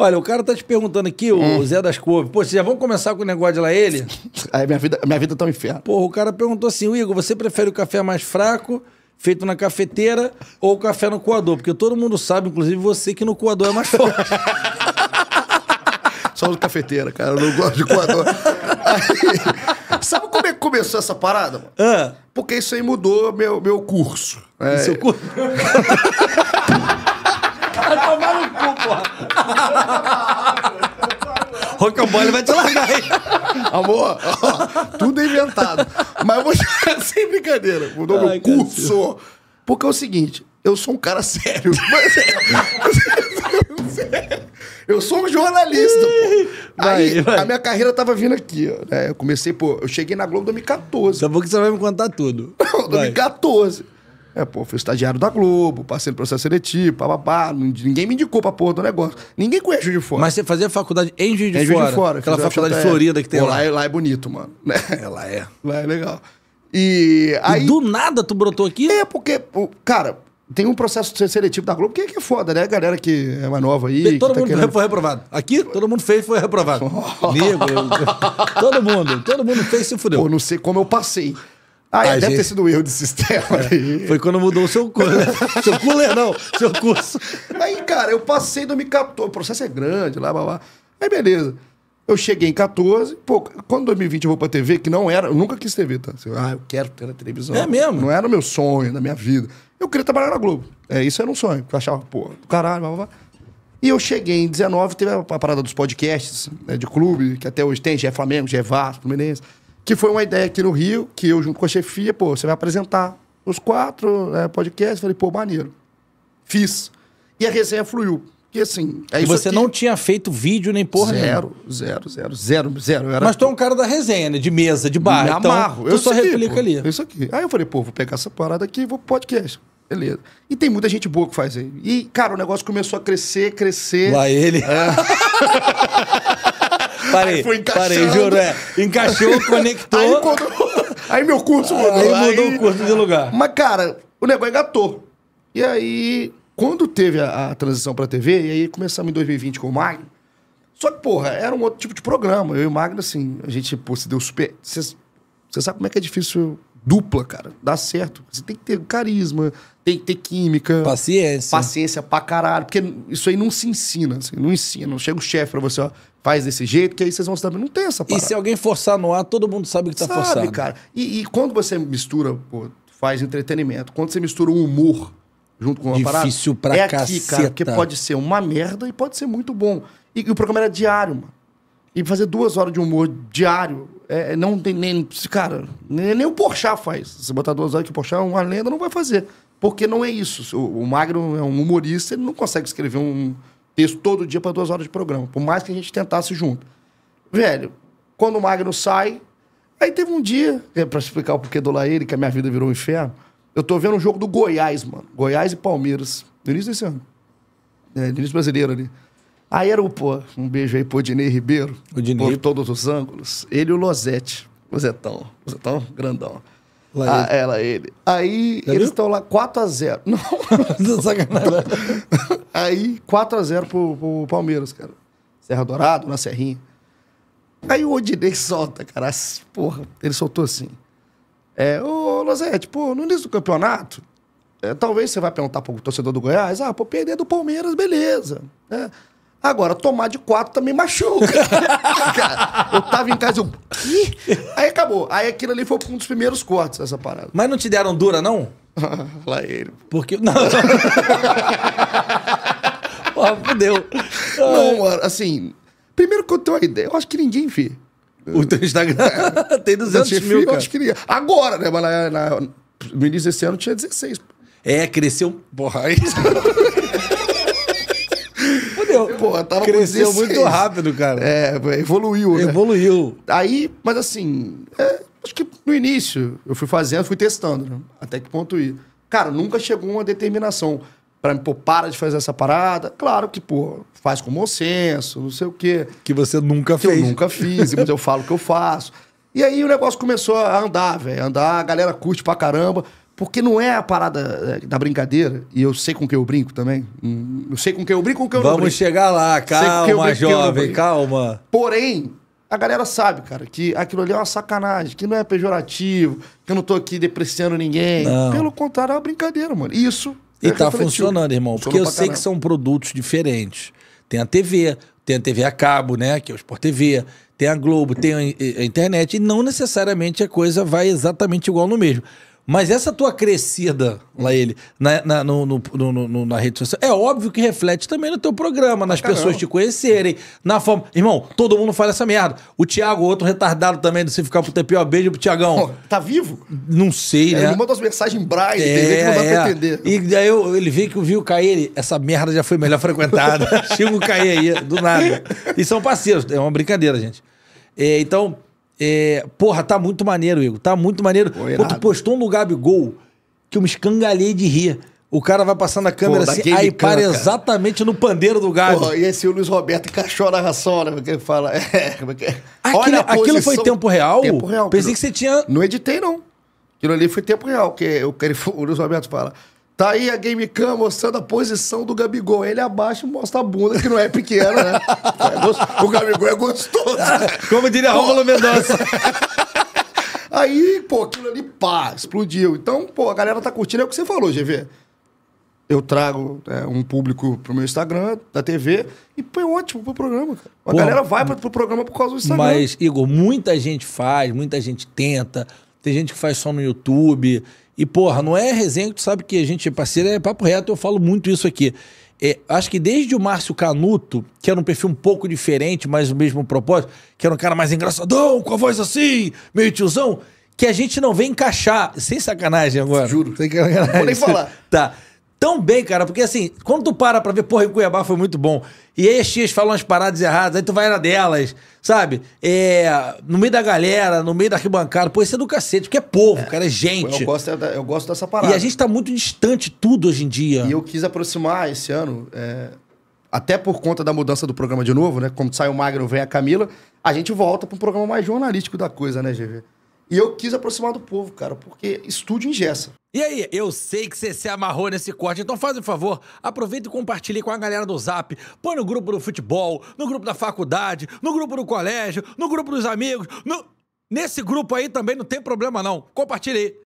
Olha, o cara tá te perguntando aqui, o hum. Zé das Couves. Pô, vocês já vão começar com o negócio de lá ele? Aí minha vida, minha vida tá um inferno. Porra, o cara perguntou assim, Igor, você prefere o café mais fraco, feito na cafeteira, ou o café no coador? Porque todo mundo sabe, inclusive você, que no coador é mais forte. Só no cafeteira, cara. Eu não gosto de coador. Aí, sabe como é que começou essa parada, mano? Ah. Porque isso aí mudou meu, meu curso. É... Seu curso? rocambole vai te largar aí. Amor, ó, tudo é inventado. Mas você, sem brincadeira, mudou Ai, meu curso. Cara. Porque é o seguinte, eu sou um cara sério. Mas, é, é, eu sou um jornalista, pô. Aí, vai, a minha carreira tava vindo aqui, ó. Né? Eu comecei, pô, eu cheguei na Globo em 2014. Daqui a pouco você vai me contar tudo. 2014. Vai. É, pô, fui estagiário da Globo, passei no processo seletivo, papapá. Ninguém me indicou pra porra do negócio. Ninguém conhece Juiz de Fora. Mas você fazia faculdade em Juiz de, em é, Juiz de Fora? Aquela faculdade de Florida que tem pô, lá. Lá é, lá é bonito, mano. Né? É, lá é. Lá é legal. E aí... E do nada tu brotou aqui? É, porque, cara, tem um processo seletivo da Globo é que, é foda, né? A galera que é mais nova aí. Todo tá mundo querendo... foi reprovado. Aqui, todo mundo fez foi reprovado. Nego, todo mundo. Todo mundo fez e se fudeu. Pô, não sei como eu passei. Ah, é, deve gente... ter sido um erro de sistema. É. Foi quando mudou o seu curso. Né? seu cooler, né? não, seu curso. Aí, cara, eu passei em 2014, o processo é grande, lá, blá, blá. Aí, beleza. Eu cheguei em 14, pô, quando 2020 eu vou pra TV, que não era, eu nunca quis TV, tá? Assim, ah, eu quero ter na televisão. É mesmo? Não era o meu sonho, na minha vida. Eu queria trabalhar na Globo. É, isso era um sonho, eu achava, pô, do caralho, blá, blá, blá. E eu cheguei em 19, teve a parada dos podcasts né, de clube, que até hoje tem, já é Flamengo, já é Vasco, Fluminense. Que foi uma ideia aqui no Rio, que eu junto com a chefia, pô, você vai apresentar os quatro né, podcasts. Falei, pô, maneiro. Fiz. E a resenha fluiu. Porque assim. É e você aqui. não tinha feito vídeo nem porra zero, nenhuma. Zero, zero, zero, zero. Era... Mas tu é um cara da resenha, né? De mesa, de bar. Me então, amarro. Tu eu só replico replica ali. Isso aqui. Aí eu falei, pô, vou pegar essa parada aqui e vou pro podcast. Beleza. E tem muita gente boa que faz aí. E, cara, o negócio começou a crescer, crescer. Lá ele. É. Parei, foi parei, juro, é. Encaixou, conectou. Aí, aí meu curso mudou. Aí, aí mudou o curso de lugar. Mas, cara, o negócio engatou. E aí, quando teve a, a transição pra TV, e aí começamos em 2020 com o Magno, só que, porra, era um outro tipo de programa. Eu e o Magno, assim, a gente, pô, se deu super... Você sabe como é que é difícil dupla, cara. Dá certo. Você tem que ter carisma, tem que ter química. Paciência. Paciência pra caralho. Porque isso aí não se ensina. Assim, não ensina. Não chega o chefe pra você, ó faz desse jeito, que aí vocês vão saber. Não tem essa parada. E se alguém forçar no ar, todo mundo sabe que tá sabe, forçado. cara. E, e, quando você mistura, pô, faz entretenimento, quando você mistura o humor junto com uma Difícil parada... Difícil pra é aqui, cara, porque pode ser uma merda e pode ser muito bom. E, e o programa era diário, mano. E fazer duas horas de humor diário, é, é, não tem nem... Cara, nem, nem o Porchat faz. Se botar duas horas que o Porchat é uma lenda, não vai fazer. Porque não é isso. O, o Magno é um humorista, ele não consegue escrever um texto todo dia para duas horas de programa, por mais que a gente tentasse junto. Velho, quando o Magno sai, aí teve um dia, é, para explicar o porquê do Laíre, que a minha vida virou um inferno, eu tô vendo um jogo do Goiás, mano. Goiás e Palmeiras, no início desse ano. É, no início brasileiro ali. Aí era o, pô, um beijo aí pro Dinei Ribeiro, o Dinei. por todos os ângulos. Ele e o Lozete, Lozetão, Lozetão grandão. Lá ah, ela, é, ele. Aí Já tá eles estão lá 4x0. Não, não Aí 4x0 pro, pro Palmeiras, cara. Serra Dourado, na Serrinha. Aí o Odinei solta, cara. Porra, ele soltou assim. É, ô, Lozete, pô, no início do campeonato, é, talvez você vai perguntar pro torcedor do Goiás, ah, pô, perder do Palmeiras, beleza. É. Agora, tomar de quatro também machuca. cara, eu tava em casa, eu. Aí acabou. Aí aquilo ali foi um dos primeiros cortes, essa parada. Mas não te deram dura, não? Lá ele. Porque. Não. Porra, fudeu. Não, mano, assim. Primeiro que eu tenho uma ideia, eu acho que ninguém vê. O teu Instagram é, tem 200 mil, filho, cara. Eu acho que ninguém. Agora, né? Mas na, na, no início desse ano tinha 16. É, cresceu. Porra, aí cresceu, tava Cresceu muito rápido, cara. É, evoluiu, né? Evoluiu. Aí, mas assim, é, acho que no início eu fui fazendo, fui testando, né? Até que ponto ir. Cara, nunca chegou uma determinação para mim, pô, para de fazer essa parada. Claro que, pô, faz com bom senso, não sei o quê. Que você nunca que fez. Eu nunca fiz, mas eu falo que eu faço. E aí o negócio começou a andar, velho. Andar, a galera curte pra caramba. Porque não é a parada eh, da brincadeira, e eu sei com quem eu brinco também. Hum, eu sei com quem eu brinco com quem eu Vamos não brinco. Vamos chegar lá, calma, brinco, jovem, calma. Porém, a galera sabe, cara, que aquilo ali é uma sacanagem, que não é pejorativo, que eu não tô aqui depreciando ninguém. Não. Pelo contrário, é uma brincadeira, mano. Isso. E é tá refletivo. funcionando, irmão, Funcionou porque eu sei caramba. que são produtos diferentes. Tem a TV, tem a TV a cabo, né, que é o Sport TV, tem a Globo, tem eh, a internet, e não necessariamente a coisa vai exatamente igual no mesmo. Mas essa tua crescida, lá ele, na, na, no, no, no, na rede social, é óbvio que reflete também no teu programa, nas pessoas te conhecerem, na forma. Irmão, todo mundo fala essa merda. O Thiago, outro retardado também, de Se Ficar pro TPO, beijo pro Tiagão. Oh, tá vivo? Não sei, é, né? Ele manda as mensagens em braille, é, tem que não dá é. pra é. entender. E aí eu, ele veio que eu vi o Caê, ele, essa merda já foi melhor frequentada. Chega o cair aí, do nada. E são parceiros, é uma brincadeira, gente. É, então, é, porra, tá muito maneiro, Igor. Tá muito maneiro. Pô, tu postou um lugar Gabigol que eu me escangalhei de rir. O cara vai passando a câmera Pô, assim, aí para cara. exatamente no pandeiro do Gabi. e esse é o Luiz Roberto encaixou a ração, né? Porque ele fala. É, é, é, Aquilo, Olha aquilo foi tempo real? Tempo real. Pensei que você tinha. Não editei, não. Aquilo ali foi tempo real, porque eu, o Luiz Roberto fala. Tá aí a Gamecam mostrando a posição do Gabigol. Ele abaixa e mostra a bunda, que não é pequena, né? É o Gabigol é gostoso. Né? Como diria Rômulo Mendonça. aí, pô, aquilo ali, pá, explodiu. Então, pô, a galera tá curtindo. É o que você falou, GV. Eu trago é, um público pro meu Instagram, da TV, e foi ótimo pro programa. Cara. A galera vai pro programa por causa do Instagram. Mas, Igor, muita gente faz, muita gente tenta, tem gente que faz só no YouTube. E, porra, não é resenha que tu sabe que a gente é parceiro, é papo reto, eu falo muito isso aqui. É, acho que desde o Márcio Canuto, que era um perfil um pouco diferente, mas o mesmo propósito, que era um cara mais engraçadão, com a voz assim, meio tiozão, que a gente não vem encaixar, sem sacanagem agora. Juro. Sem sacanagem. Vou nem falar. tá tão bem, cara, porque assim, quando tu para pra ver, porra, em Cuiabá foi muito bom, e aí as tias falam as paradas erradas, aí tu vai na delas, sabe? É, no meio da galera, no meio da arquibancada, pô, isso é do cacete, porque é povo, é. cara, é gente. Eu gosto, é eu gosto dessa parada. E a gente tá muito distante tudo hoje em dia. E eu quis aproximar esse ano, é, até por conta da mudança do programa de novo, né? Como sai o Magno, vem a Camila, a gente volta pra um programa mais jornalístico da coisa, né, GV? E eu quis aproximar do povo, cara, porque estúdio engessa. E aí, eu sei que você se amarrou nesse corte, então faz um favor, aproveita e compartilhe com a galera do Zap. Põe no grupo do futebol, no grupo da faculdade, no grupo do colégio, no grupo dos amigos, no... Nesse grupo aí também não tem problema não. Compartilhe aí.